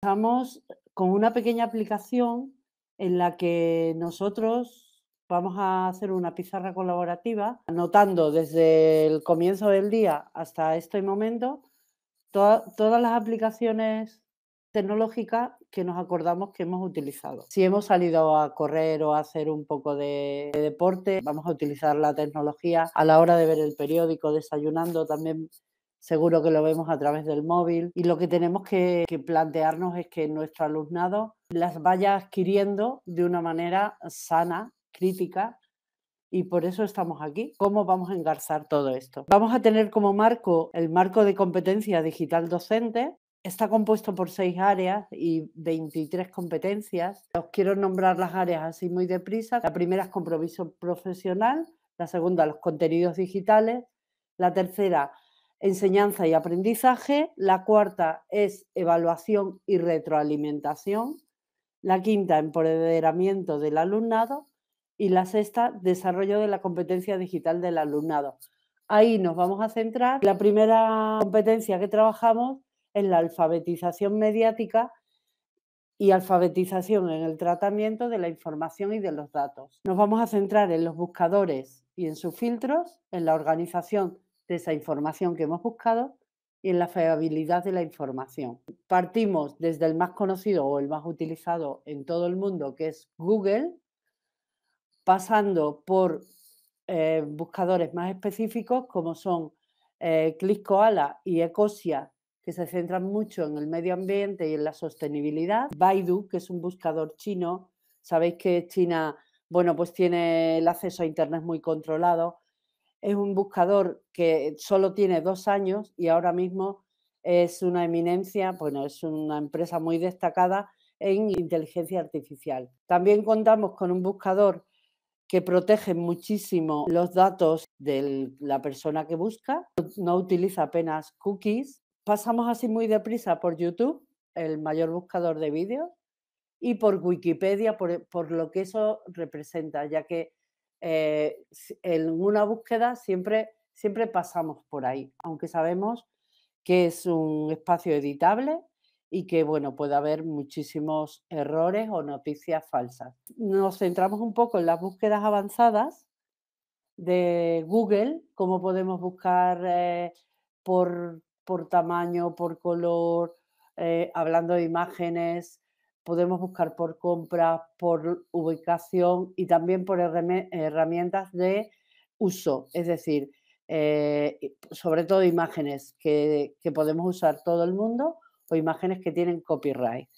Estamos con una pequeña aplicación en la que nosotros vamos a hacer una pizarra colaborativa, anotando desde el comienzo del día hasta este momento todas las aplicaciones tecnológicas que nos acordamos que hemos utilizado. Si hemos salido a correr o a hacer un poco de deporte, vamos a utilizar la tecnología a la hora de ver el periódico, desayunando también seguro que lo vemos a través del móvil y lo que tenemos que, plantearnos es que nuestro alumnado las vaya adquiriendo de una manera sana, crítica, y por eso estamos aquí. ¿Cómo vamos a engarzar todo esto? Vamos a tener como marco el marco de competencia digital docente. Está compuesto por seis áreas y 23 competencias. Os quiero nombrar las áreas así muy deprisa. La primera es compromiso profesional, la segunda los contenidos digitales, la tercera enseñanza y aprendizaje. La cuarta es evaluación y retroalimentación. La quinta, empoderamiento del alumnado. Y la sexta, desarrollo de la competencia digital del alumnado. Ahí nos vamos a centrar. La primera competencia que trabajamos es la alfabetización mediática y alfabetización en el tratamiento de la información y de los datos. Nos vamos a centrar en los buscadores y en sus filtros, en la organización de esa información que hemos buscado y en la fiabilidad de la información. Partimos desde el más conocido o el más utilizado en todo el mundo, que es Google, pasando por eh, buscadores más específicos como son eh, y Ecosia, que se centran mucho en el medio ambiente y en la sostenibilidad. Baidu, que es un buscador chino, sabéis que China, bueno, pues tiene el acceso a Internet muy controlado, es un buscador que solo tiene dos años y ahora mismo es una eminencia, bueno, es una empresa muy destacada en inteligencia artificial. También contamos con un buscador que protege muchísimo los datos de la persona que busca, no utiliza apenas cookies. Pasamos así muy deprisa por YouTube, el mayor buscador de vídeos, y por Wikipedia, por lo que eso representa, ya que eh, en una búsqueda siempre, siempre pasamos por ahí, aunque sabemos que es un espacio editable y que bueno, puede haber muchísimos errores o noticias falsas. Nos centramos un poco en las búsquedas avanzadas de Google, cómo podemos buscar eh, por, tamaño, por color, eh, hablando de imágenes, podemos buscar por compras, por ubicación y también por herramientas de uso, es decir, eh, sobre todo imágenes que, podemos usar todo el mundo o imágenes que tienen copyright.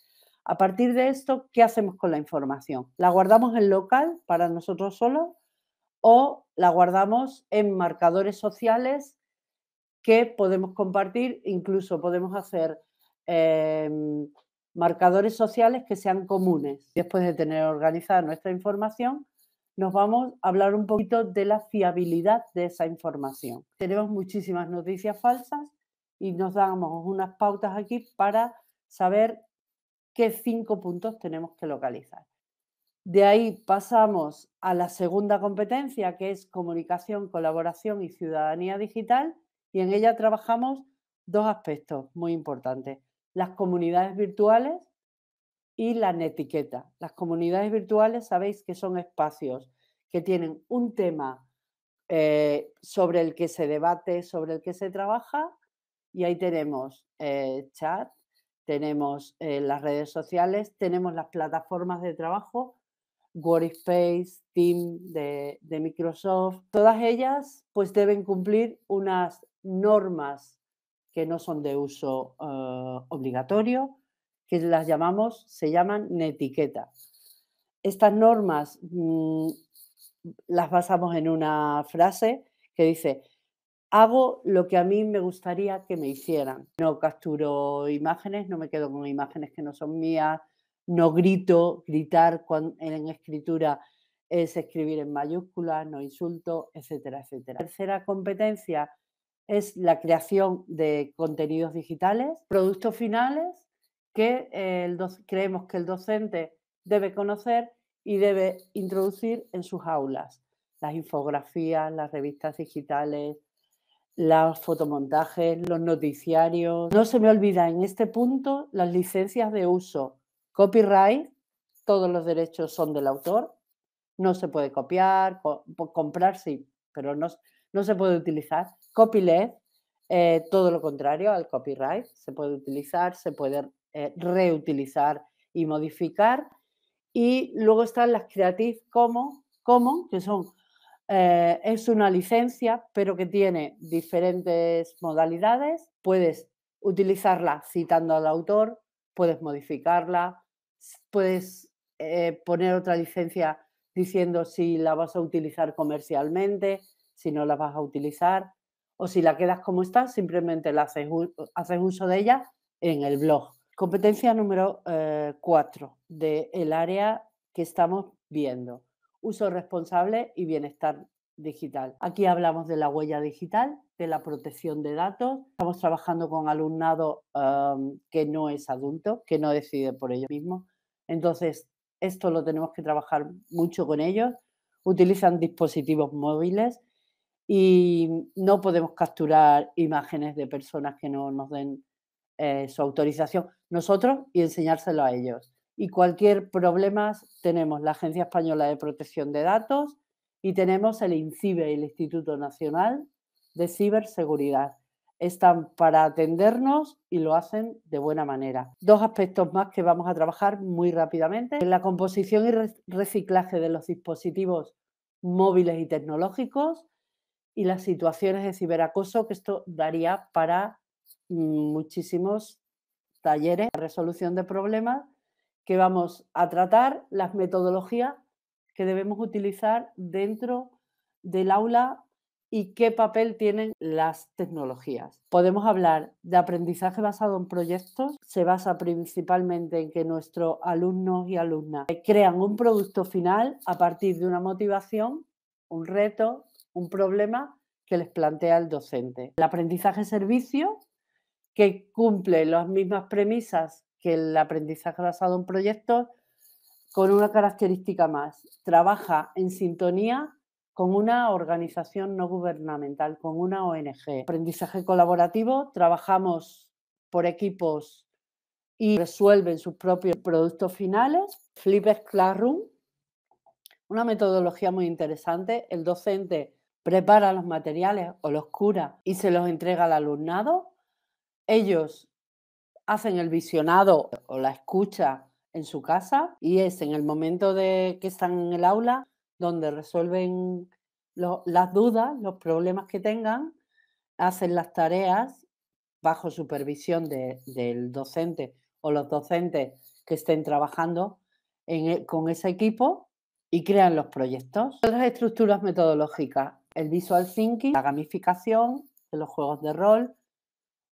A partir de esto, ¿qué hacemos con la información? ¿La guardamos en local para nosotros solos o la guardamos en marcadores sociales que podemos compartir? Incluso podemos hacer... Em, marcadores sociales que sean comunes. Después de tener organizada nuestra información, nos vamos a hablar un poquito de la fiabilidad de esa información. Tenemos muchísimas noticias falsas y nos damos unas pautas aquí para saber qué cinco puntos tenemos que localizar. De ahí pasamos a la segunda competencia, que es comunicación, colaboración y ciudadanía digital, y en ella trabajamos dos aspectos muy importantes las comunidades virtuales y la netiqueta. Las comunidades virtuales sabéis que son espacios que tienen un tema eh, sobre el que se debate, sobre el que se trabaja, y ahí tenemos eh, chat, tenemos eh, las redes sociales, tenemos las plataformas de trabajo, Workspace, Team de, de Microsoft, todas ellas pues deben cumplir unas normas que no son de uso ah, obligatorio, que las llamamos, se llaman netiqueta. Estas normas mm, las basamos en una frase que dice, hago lo que a mí me gustaría que me hicieran. No capturo imágenes, no me quedo con imágenes que no son mías, no grito, gritar en escritura es escribir en mayúsculas, no insulto, etcétera, etcétera. tercera competencia es la creación de contenidos digitales, productos finales que creemos que el docente debe conocer y debe introducir en sus aulas. Las infografías, las revistas digitales, los fotomontajes, los noticiarios. No se me olvida en este punto las licencias de uso. Copyright, todos los derechos son del autor. No se puede copiar, comprar sí, pero no se puede utilizar. Copyleft, eh, todo lo contrario al copyright, se puede utilizar, se puede eh, reutilizar y modificar. Y luego están las Creative Commons, que son, eh, es una licencia, pero que tiene diferentes modalidades. Puedes utilizarla citando al autor, puedes modificarla, puedes poner otra licencia diciendo si la vas a utilizar comercialmente, si no la vas a utilizar o si la quedas como está, simplemente la haces, uso de ella en el blog. Competencia número 4 eh, del área que estamos viendo, uso responsable y bienestar digital. Aquí hablamos de la huella digital, de la protección de datos. Estamos trabajando con alumnado que no es adulto, que no decide por ellos mismo. Entonces, esto lo tenemos que trabajar mucho con ellos. Utilizan dispositivos móviles y no podemos capturar imágenes de personas que no nos den eh, su autorización nosotros y enseñárselo a ellos. Y cualquier problema tenemos la Agencia Española de Protección de Datos y tenemos el INCIBE, el Instituto Nacional de Ciberseguridad. Están para atendernos y lo hacen de buena manera. Dos aspectos más que vamos a trabajar muy rápidamente. La composición y reciclaje de los dispositivos móviles y tecnológicos y las situaciones de ciberacoso, que esto daría para mm, muchísimos talleres de resolución de problemas que vamos a tratar, las metodologías que debemos utilizar dentro del aula y qué papel tienen las tecnologías. Podemos hablar de aprendizaje basado en proyectos. Se basa principalmente en que nuestros alumnos y alumnas crean un producto final a partir de una motivación, un reto, un problema que les plantea el docente. El aprendizaje-servicio, que cumple las mismas premisas que el aprendizaje basado en proyectos, con una característica más, trabaja en sintonía con una organización no gubernamental, con una ONG. Aprendizaje colaborativo, trabajamos por equipos y resuelven sus propios productos finales. Flipper Classroom, una metodología muy interesante. El docente prepara los materiales o los cura y se los entrega al alumnado. Ellos hacen el visionado o la escucha en su casa y es en el momento de que están en el aula donde resuelven las dudas, los problemas que tengan, hacen las tareas bajo supervisión del docente o los docentes que estén trabajando e, con ese equipo y crean los proyectos. Otras estructuras metodológicas el visual thinking, la gamificación de los juegos de rol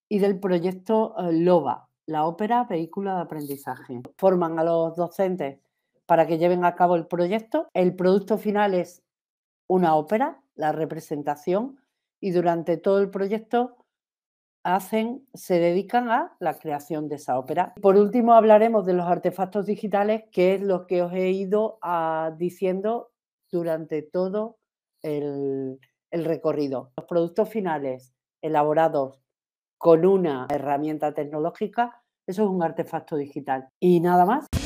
y del proyecto eh, LOBA, la ópera vehículo de aprendizaje. Forman a los docentes para que lleven a cabo el proyecto. El producto final es una ópera, la representación, y durante todo el proyecto hacen, se dedican a la creación de esa ópera. Por último, hablaremos de los artefactos digitales, que es lo que os he ido ah, diciendo durante todo el, recorrido. Los productos finales elaborados con una herramienta tecnológica, eso es un artefacto digital. Y nada más.